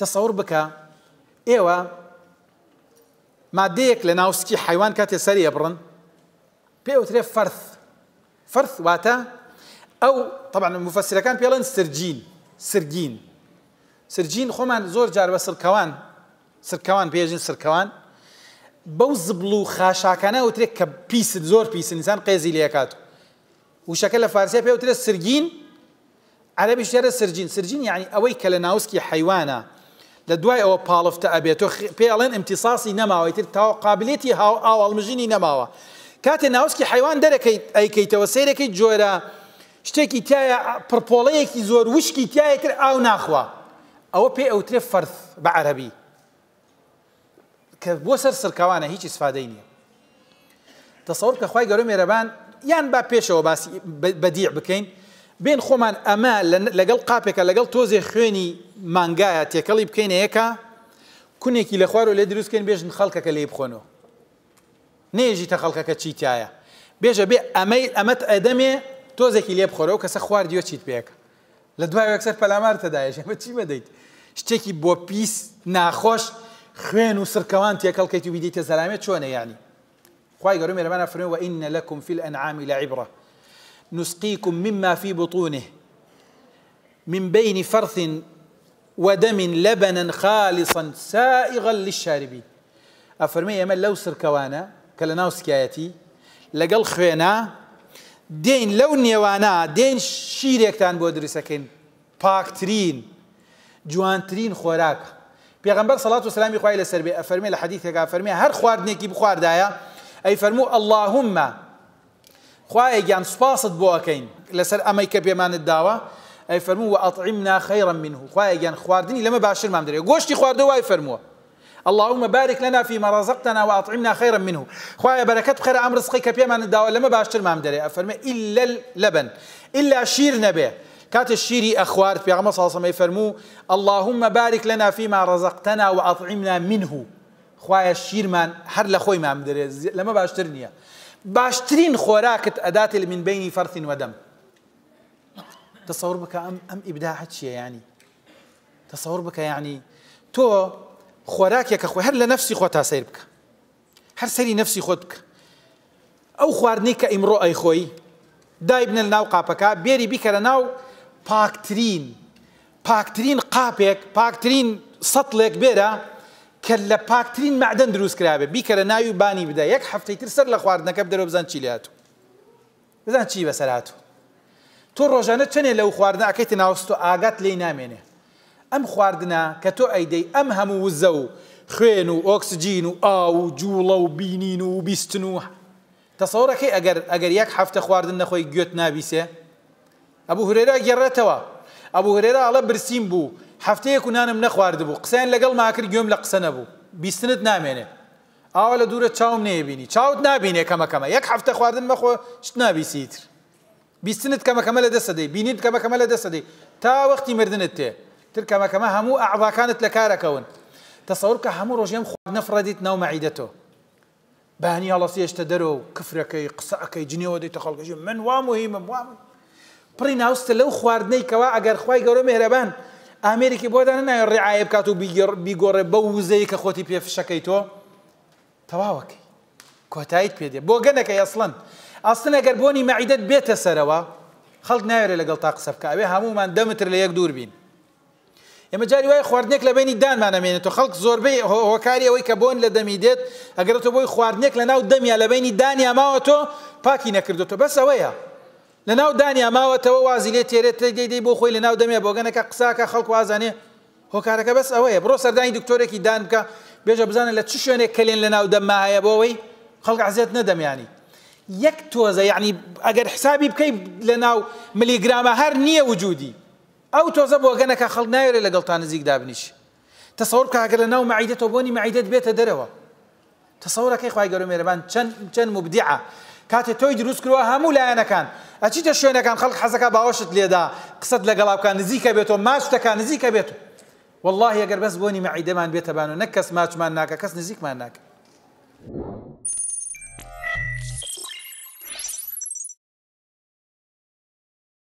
تەسەور بکە ئێوە إيوة. مادەیەک لە حيوان كاتي سري سەری بيو تري فرث فرث واتا او طبعا كان بيلان سرجين سرجين سرجين خمان زور جار بە سرکەوان سرکەوان پێژین سرکەوان بەو زبل و خاشاکانە وترێت کە پیسن زۆر پیسن ئینسان قێزی لێکات وشەکە لە فارسیە پێ وترێت سرگین عەرەبیش دەرە سرجین سرجین یعنی يعني ئەوەی کە لە دوای ئەوە پاڵفتە ئەبێت پێڵێن ئەمتیساسی نەماوەیتر تاوا قابلێتی هاو ئاواڵمژینی نەماوە کاتێ ناوسکی حیوان دەرەکەیت ئەیکەیتەوە سیرەکەی جۆرە شتێکی تایە پرپۆڵەیەکی زۆر وشکی تایەتر ئاو ناخوا ئەوە پێ ئەوترێ فەرث بە عەربی کە بۆ سەر سەرکەوانە هیچی سفادەی نییە تەسەور کە خی گەۆ مێرەبان یان با پێشەوە باسی بەدیع بکەین بين خمان أما لقل قابك لقل توزي خيني مانجايا تيكالي بكين إيكا كوني كي لخوار ولا دروس كين بيش نخلقك اللي يبخونو نيجي تخلقك تشي تايا بيش بي أمي أمت أدمي توزي كي ليبخورو كسا خوار ديو تشيت بيك لدواي أكثر فلامار تدايش أما تشي مديت شتيكي بو بيس ناخوش خوين وسركوان تيكال كي تبيدي تزلامي تشوني يعني خواي قرومي لما نفرمي وإن لكم في الأنعام لعبرة نسقيكم مما في بطونه من بين فرث ودم لبنا خالصا سائغا للشاربين أفرمي ئەمە لو سركوانا کە لە ناو خوينا دين خوێنە دێن دين نێوانە دێن شیرێکتان بۆ باكترين جوانترين خوراك پیغمبر پێغمبەر سەڵات و سلامی خخوای لەسەر بێ أفرمي لە حەدیثێکا فەرمی هەر خواردنێکی بخواردایە ئەی فرمو اللهم خوای گیان سپاست بۆ لسر لەسەر ئەمەی کە پێمانت داوە ئەی فەرمو و ئەطعیمنا خەیڕە منه خوای گیان خواردنی لەمە باشرمان درێ گۆشتی خواردە وای فەرمووە اللهم بارك لنا فيما رزقتنا واطعمنا خيرا منه خويا بركات خير امر رزقك يا من الدواء لما باشتر ما مدري افرم الا اللبن الا شير نبي كات الشيري اخوار في عمر صلى الله عليه وسلم اللهم بارك لنا فيما رزقتنا واطعمنا منه خويا الشير من هر لخوي ما مدري لما باشتر نيه باشترین خۆراکت ئەداتێ لە من بینی فەرین وەدەم تەسەور بکە ئەم ئەم ئیبداحە چیە ینی تەسەور بکە ینی تۆ خۆراکێکە خۆ هەر لە نفسی خۆ تا سیر بکە هەر سەری نفسی خۆت بکە ئەو خواردنی کە ئیمڕۆ ئەی خۆی دایبنە ناو قاپەکە بێری بیکە لە ناو پاکترین پاکترین قاپێک پاکترین سەڵێک بێرە کل لە پاکترین معدەن دروستکرابێ بیکە لە نایو بانی بده یک هفته تر سر لخوارد نکب در بزان چی لاتو بزن چی بەسەراتو تو روزانه چنین لو خوارد ئەکەیت ناوستۆ ئاگات لێی نامێنێ ئەم خواردنە کە تۆ ئەیدەی ئەم هەموو وزە و خوێن و ئۆکسجین و ئا و جوڵە و بینین و بیستن و تەسەڕەکەی ئەگەر ئەگەر یەک هەفتە خواردن نەخۆی گوێت نابیسێ ئەبوو هورێرا گەڕێتەوە ئەبوو هورێرا ئاڵە برسیم بو هەفتەیەک و نانم نەخوارد بوو قسەیان لەگەڵ ماکرد گوێم لە قسە نەبوو بیستنت نامێنێ ئاوا لە دوورە چاوم نێبینی چاوت نبینێ کەمەکەمە یەک هەفتە خواردن مەخۆ شت نابیسیتر بیستنت لدست دی بینید بینیت کەمەکەمە لدست دی تا وقتی مردنت تێ تر همو اعضا کانت هەموو کون تصور که همو کە هەموو نفردیت نو معیدتو ناو مەعیدەتەوە سیش تدرو کفر کی و کی جنی و دی خەڵکەژی من وامو هیم هیمم وام پڕی ناوستە لەو خواردنەی کەوا ئەگەر خی گەورە مهرەبان ئامریکی بۆدان نایە ڕێعاە بکات و بیگۆڕێ بە وزەیە کە خۆتی پێفشەکەی تۆ تەواوەکەی کۆتاییت پێدێ بۆ گەنەکە ئەسڵەن ئەستن ئەگەر بۆنی مەعیدت بێتە سەرەوە خەڵک ناوێت لەگەڵ تا قسە بکە ئەوێ هەمومان دەمتر لە یەک دوور بین ئێمە جاری وای خواردنێک لە بینی دانمانەمێنێتەوە خەڵک زۆربەی هۆکاری ئەوەی کە بۆن لە دەمی دێت ئەگەر تۆ بۆی خواردنێک لە ناو دەمیا لە بینی دانیا ماوە تۆ پاکی نەکردو تۆ بەس ئەوەیە لەناو دانیا ماوەتەوە وازی لێ تێرێت دەیدەی بۆ خۆی لەناو دەمێ بۆگەنەکە قساکە خەڵکو وازانێ هۆکارەکە بەس ئەوەیە بڕۆ سەردانی دکتۆرێکی دانکە بێژە بزانە لە چ شوێنێک کەلێن لەناو دەماهەیە بۆەوەی خەڵک عزیێت نەدەمیانی یەک تۆزە یعنی ئەگەر حسابی بکەی لەناو ملیگرامە هەر نییە وجودی ئەو تۆزە بۆگەنەکە خەڵ ناوێت لەگەڵ تا نزیک دابنیش تەسەور کاگەر لە ناو معیدێتەوە بۆنی معیدێت بێتە دەرەوە تەسەورەکەی خخوای گەرمێرەبان چەند چەند مبدیعە کاتێ تۆی دروست کردوە هەموو لایەنەکان ئەچیتە شوێنەکان خەڵک حەزەکە باوەشت لێدا قسەت لەگەڵاوکان نزیکە بێتەوە ماچتەکان نزیکە بێت والله ئەگەر بەس بۆنی مەعیدەمان بێتەبان و نەک کەس ماچمان ناکە کەس نزیکمان ناکە